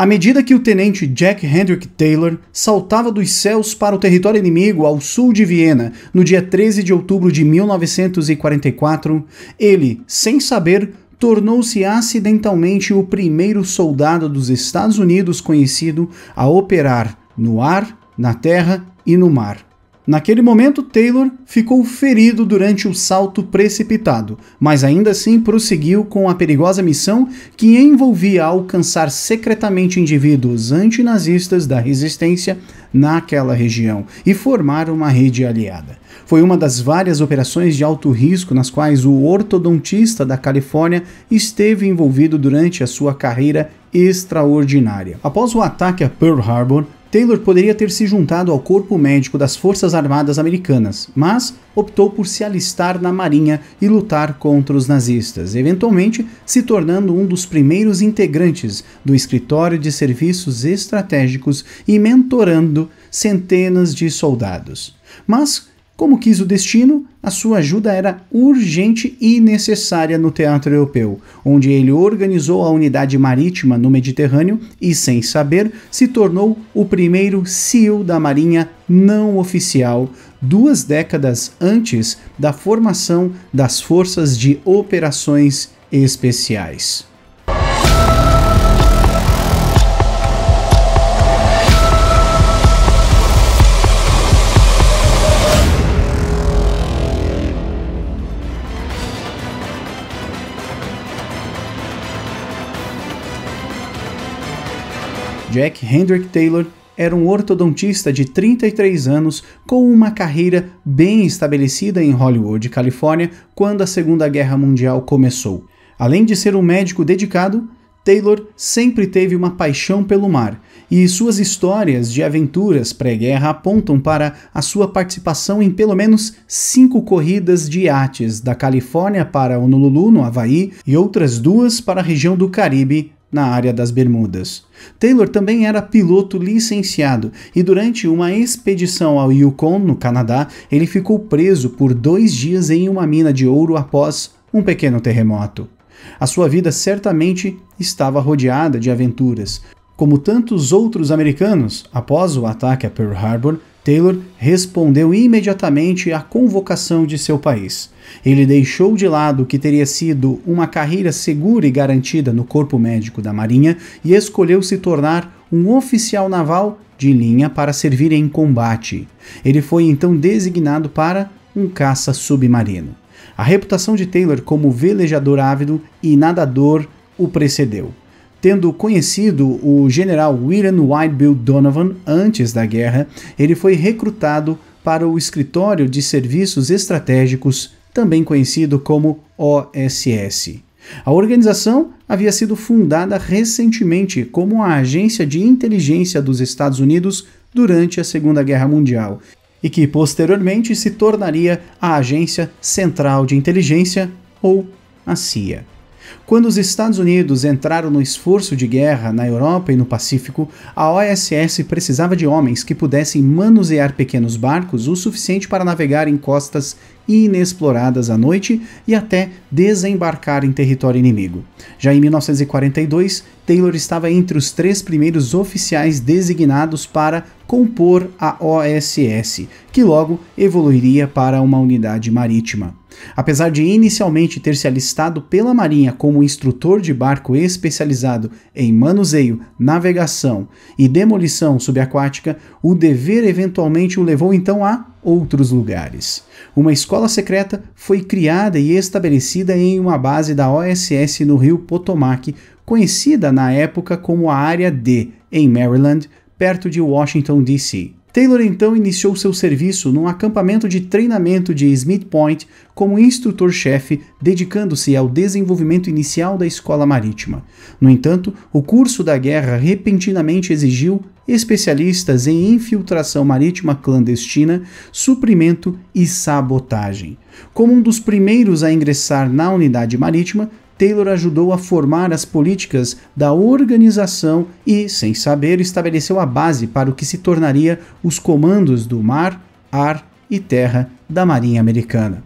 À medida que o tenente Jack Hendrick Taylor saltava dos céus para o território inimigo ao sul de Viena no dia 13 de outubro de 1944, ele, sem saber, tornou-se acidentalmente o primeiro soldado dos Estados Unidos conhecido a operar no ar, na terra e no mar. Naquele momento, Taylor ficou ferido durante o salto precipitado, mas ainda assim prosseguiu com a perigosa missão que envolvia alcançar secretamente indivíduos antinazistas da resistência naquela região e formar uma rede aliada. Foi uma das várias operações de alto risco nas quais o ortodontista da Califórnia esteve envolvido durante a sua carreira extraordinária. Após o ataque a Pearl Harbor, Taylor poderia ter se juntado ao corpo médico das Forças Armadas Americanas, mas optou por se alistar na Marinha e lutar contra os nazistas, eventualmente se tornando um dos primeiros integrantes do Escritório de Serviços Estratégicos e mentorando centenas de soldados. Mas como quis o destino, a sua ajuda era urgente e necessária no teatro europeu, onde ele organizou a unidade marítima no Mediterrâneo e, sem saber, se tornou o primeiro SEAL da Marinha não oficial, duas décadas antes da formação das Forças de Operações Especiais. Jack Hendrick Taylor era um ortodontista de 33 anos com uma carreira bem estabelecida em Hollywood, Califórnia, quando a Segunda Guerra Mundial começou. Além de ser um médico dedicado, Taylor sempre teve uma paixão pelo mar, e suas histórias de aventuras pré-guerra apontam para a sua participação em pelo menos cinco corridas de iates da Califórnia para Honolulu, no Havaí, e outras duas para a região do Caribe, na área das Bermudas. Taylor também era piloto licenciado e, durante uma expedição ao Yukon, no Canadá, ele ficou preso por dois dias em uma mina de ouro após um pequeno terremoto. A sua vida certamente estava rodeada de aventuras. Como tantos outros americanos, após o ataque a Pearl Harbor, Taylor respondeu imediatamente à convocação de seu país. Ele deixou de lado o que teria sido uma carreira segura e garantida no Corpo Médico da Marinha e escolheu se tornar um oficial naval de linha para servir em combate. Ele foi então designado para um caça submarino. A reputação de Taylor como velejador ávido e nadador o precedeu. Tendo conhecido o general William Whitebill Donovan antes da guerra, ele foi recrutado para o Escritório de Serviços Estratégicos, também conhecido como OSS. A organização havia sido fundada recentemente como a agência de inteligência dos Estados Unidos durante a Segunda Guerra Mundial e que posteriormente se tornaria a Agência Central de Inteligência ou a CIA. Quando os Estados Unidos entraram no esforço de guerra na Europa e no Pacífico, a OSS precisava de homens que pudessem manusear pequenos barcos o suficiente para navegar em costas inexploradas à noite e até desembarcar em território inimigo. Já em 1942, Taylor estava entre os três primeiros oficiais designados para compor a OSS, que logo evoluiria para uma unidade marítima. Apesar de inicialmente ter se alistado pela Marinha como instrutor de barco especializado em manuseio, navegação e demolição subaquática, o dever eventualmente o levou então a outros lugares. Uma escola secreta foi criada e estabelecida em uma base da OSS no rio Potomac, conhecida na época como a Área D, em Maryland, perto de Washington, D.C. Taylor então iniciou seu serviço num acampamento de treinamento de Smith Point como instrutor-chefe, dedicando-se ao desenvolvimento inicial da escola marítima. No entanto, o curso da guerra repentinamente exigiu especialistas em infiltração marítima clandestina, suprimento e sabotagem. Como um dos primeiros a ingressar na unidade marítima, Taylor ajudou a formar as políticas da organização e, sem saber, estabeleceu a base para o que se tornaria os comandos do mar, ar e terra da Marinha Americana.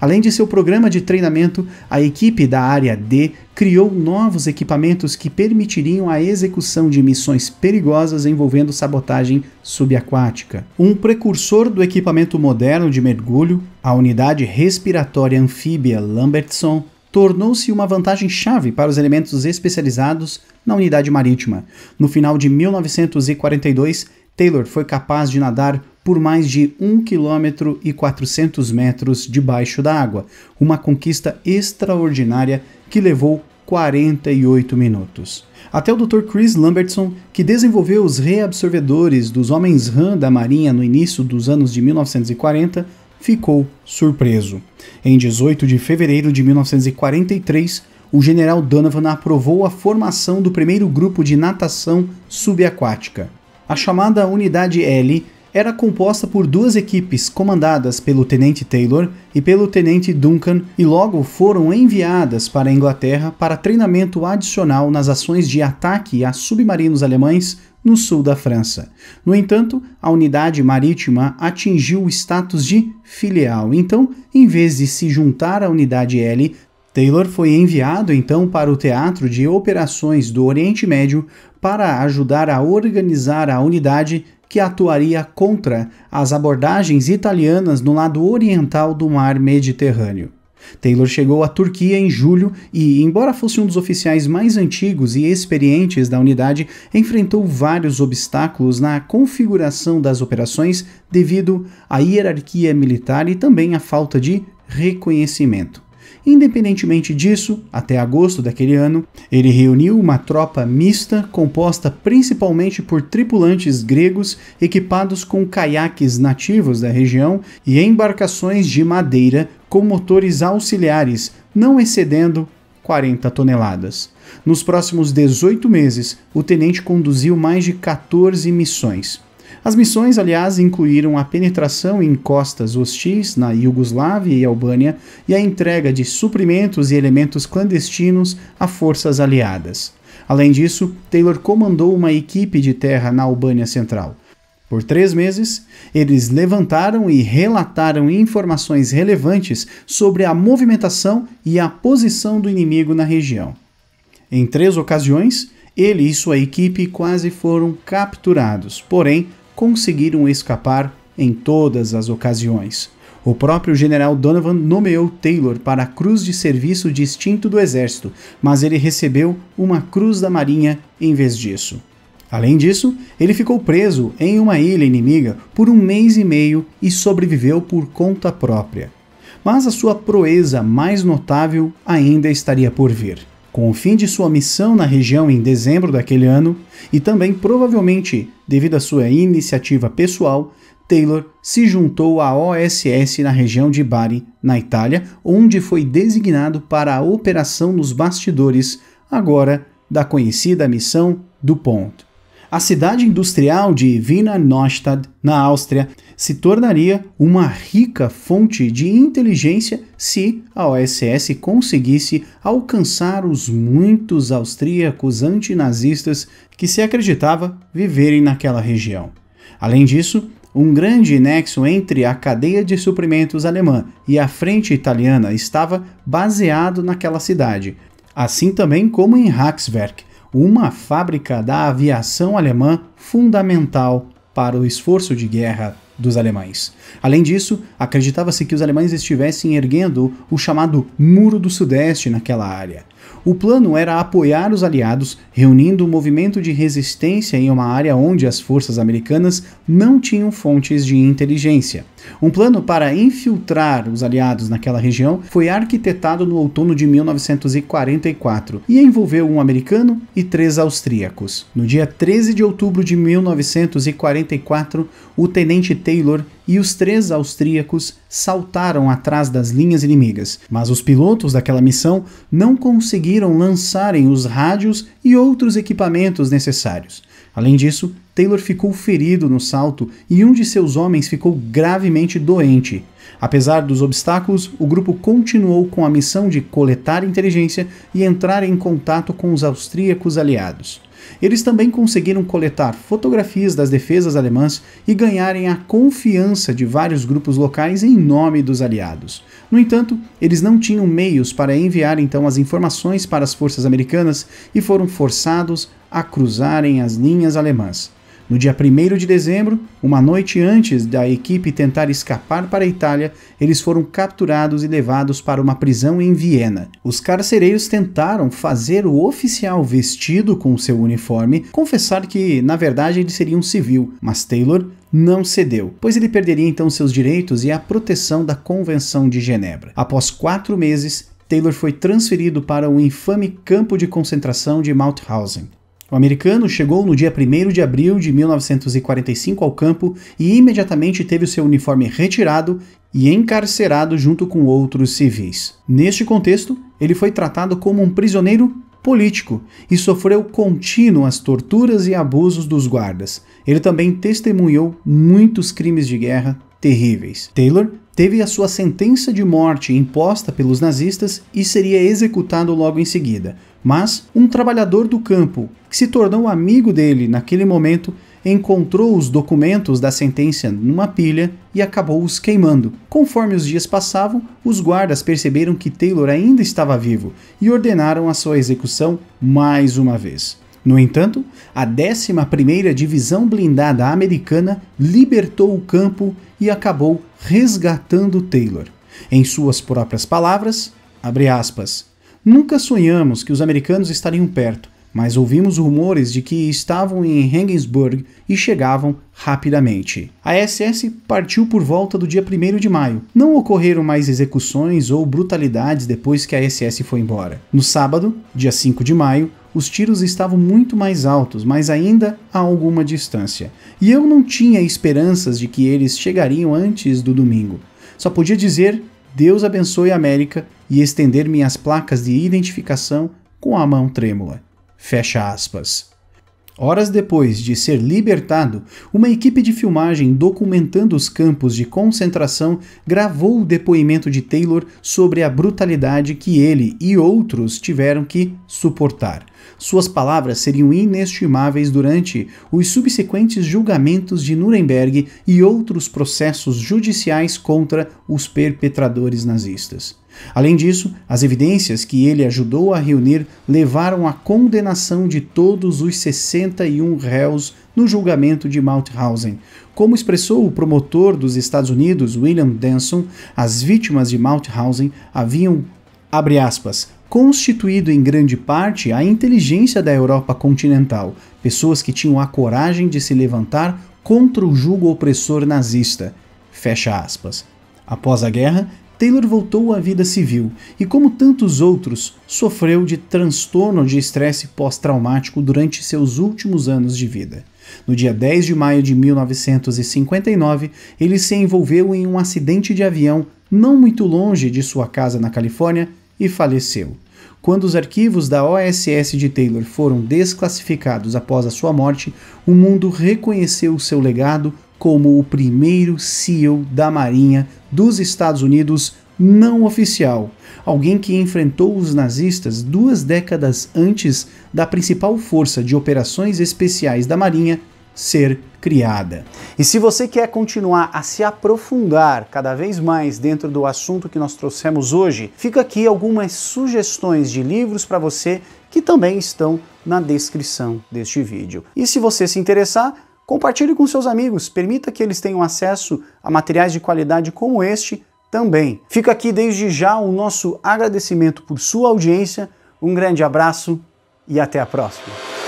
Além de seu programa de treinamento, a equipe da Área D criou novos equipamentos que permitiriam a execução de missões perigosas envolvendo sabotagem subaquática. Um precursor do equipamento moderno de mergulho, a unidade respiratória anfíbia Lambertson, tornou-se uma vantagem chave para os elementos especializados na unidade marítima. No final de 1942, Taylor foi capaz de nadar por mais de 1 km e 400 metros debaixo da água, uma conquista extraordinária que levou 48 minutos. Até o Dr. Chris Lambertson, que desenvolveu os reabsorvedores dos homens RAM da Marinha no início dos anos de 1940, ficou surpreso. Em 18 de fevereiro de 1943, o general Donovan aprovou a formação do primeiro grupo de natação subaquática. A chamada Unidade L era composta por duas equipes comandadas pelo tenente Taylor e pelo tenente Duncan e logo foram enviadas para a Inglaterra para treinamento adicional nas ações de ataque a submarinos alemães no sul da França. No entanto, a unidade marítima atingiu o status de filial, então, em vez de se juntar à unidade L, Taylor foi enviado então para o Teatro de Operações do Oriente Médio para ajudar a organizar a unidade que atuaria contra as abordagens italianas no lado oriental do mar Mediterrâneo. Taylor chegou à Turquia em julho e, embora fosse um dos oficiais mais antigos e experientes da unidade, enfrentou vários obstáculos na configuração das operações devido à hierarquia militar e também à falta de reconhecimento. Independentemente disso, até agosto daquele ano, ele reuniu uma tropa mista composta principalmente por tripulantes gregos equipados com caiaques nativos da região e embarcações de madeira com motores auxiliares, não excedendo 40 toneladas. Nos próximos 18 meses, o tenente conduziu mais de 14 missões. As missões, aliás, incluíram a penetração em costas hostis na Iugoslávia e Albânia e a entrega de suprimentos e elementos clandestinos a forças aliadas. Além disso, Taylor comandou uma equipe de terra na Albânia Central. Por três meses, eles levantaram e relataram informações relevantes sobre a movimentação e a posição do inimigo na região. Em três ocasiões, ele e sua equipe quase foram capturados, porém conseguiram escapar em todas as ocasiões. O próprio general Donovan nomeou Taylor para a Cruz de Serviço Distinto do Exército, mas ele recebeu uma Cruz da Marinha em vez disso. Além disso, ele ficou preso em uma ilha inimiga por um mês e meio e sobreviveu por conta própria. Mas a sua proeza mais notável ainda estaria por vir com o fim de sua missão na região em dezembro daquele ano, e também provavelmente devido à sua iniciativa pessoal, Taylor se juntou à OSS na região de Bari, na Itália, onde foi designado para a operação nos bastidores, agora da conhecida missão do Ponto. A cidade industrial de Wiener Neustadt, na Áustria, se tornaria uma rica fonte de inteligência se a OSS conseguisse alcançar os muitos austríacos antinazistas que se acreditava viverem naquela região. Além disso, um grande nexo entre a cadeia de suprimentos alemã e a frente italiana estava baseado naquela cidade, assim também como em Haxwerk, uma fábrica da aviação alemã fundamental para o esforço de guerra dos alemães. Além disso, acreditava-se que os alemães estivessem erguendo o chamado Muro do Sudeste naquela área, o plano era apoiar os aliados, reunindo um movimento de resistência em uma área onde as forças americanas não tinham fontes de inteligência. Um plano para infiltrar os aliados naquela região foi arquitetado no outono de 1944 e envolveu um americano e três austríacos. No dia 13 de outubro de 1944, o tenente Taylor e os três austríacos saltaram atrás das linhas inimigas, mas os pilotos daquela missão não conseguiram lançarem os rádios e outros equipamentos necessários. Além disso, Taylor ficou ferido no salto e um de seus homens ficou gravemente doente. Apesar dos obstáculos, o grupo continuou com a missão de coletar inteligência e entrar em contato com os austríacos aliados. Eles também conseguiram coletar fotografias das defesas alemãs e ganharem a confiança de vários grupos locais em nome dos aliados. No entanto, eles não tinham meios para enviar então as informações para as forças americanas e foram forçados a cruzarem as linhas alemãs. No dia 1 de dezembro, uma noite antes da equipe tentar escapar para a Itália, eles foram capturados e levados para uma prisão em Viena. Os carcereiros tentaram fazer o oficial vestido com seu uniforme confessar que, na verdade, ele seria um civil, mas Taylor não cedeu, pois ele perderia então seus direitos e a proteção da Convenção de Genebra. Após quatro meses, Taylor foi transferido para o infame campo de concentração de Mauthausen. O americano chegou no dia 1 de abril de 1945 ao campo e imediatamente teve o seu uniforme retirado e encarcerado junto com outros civis. Neste contexto, ele foi tratado como um prisioneiro político e sofreu contínuas torturas e abusos dos guardas. Ele também testemunhou muitos crimes de guerra terríveis. Taylor teve a sua sentença de morte imposta pelos nazistas e seria executado logo em seguida, mas um trabalhador do campo, que se tornou amigo dele naquele momento, encontrou os documentos da sentença numa pilha e acabou os queimando. Conforme os dias passavam, os guardas perceberam que Taylor ainda estava vivo e ordenaram a sua execução mais uma vez. No entanto, a 11ª Divisão Blindada Americana libertou o campo e acabou resgatando Taylor. Em suas próprias palavras, abre aspas, Nunca sonhamos que os americanos estariam perto, mas ouvimos rumores de que estavam em Regensburg e chegavam rapidamente. A SS partiu por volta do dia 1 de maio. Não ocorreram mais execuções ou brutalidades depois que a SS foi embora. No sábado, dia 5 de maio, os tiros estavam muito mais altos, mas ainda a alguma distância. E eu não tinha esperanças de que eles chegariam antes do domingo. Só podia dizer Deus abençoe a América e estender minhas placas de identificação com a mão trêmula. Fecha aspas. Horas depois de ser libertado, uma equipe de filmagem documentando os campos de concentração gravou o depoimento de Taylor sobre a brutalidade que ele e outros tiveram que suportar. Suas palavras seriam inestimáveis durante os subsequentes julgamentos de Nuremberg e outros processos judiciais contra os perpetradores nazistas. Além disso, as evidências que ele ajudou a reunir levaram à condenação de todos os 61 réus no julgamento de Mauthausen. Como expressou o promotor dos Estados Unidos, William Denson, as vítimas de Mauthausen haviam, abre aspas, constituído em grande parte a inteligência da Europa continental, pessoas que tinham a coragem de se levantar contra o jugo opressor nazista. Fecha aspas. Após a guerra, Taylor voltou à vida civil e, como tantos outros, sofreu de transtorno de estresse pós-traumático durante seus últimos anos de vida. No dia 10 de maio de 1959, ele se envolveu em um acidente de avião não muito longe de sua casa na Califórnia e faleceu. Quando os arquivos da OSS de Taylor foram desclassificados após a sua morte, o mundo reconheceu seu legado como o primeiro SEAL da Marinha dos Estados Unidos não oficial, alguém que enfrentou os nazistas duas décadas antes da principal força de operações especiais da Marinha ser criada. E se você quer continuar a se aprofundar cada vez mais dentro do assunto que nós trouxemos hoje, fica aqui algumas sugestões de livros para você que também estão na descrição deste vídeo. E se você se interessar, Compartilhe com seus amigos, permita que eles tenham acesso a materiais de qualidade como este também. Fica aqui desde já o nosso agradecimento por sua audiência, um grande abraço e até a próxima.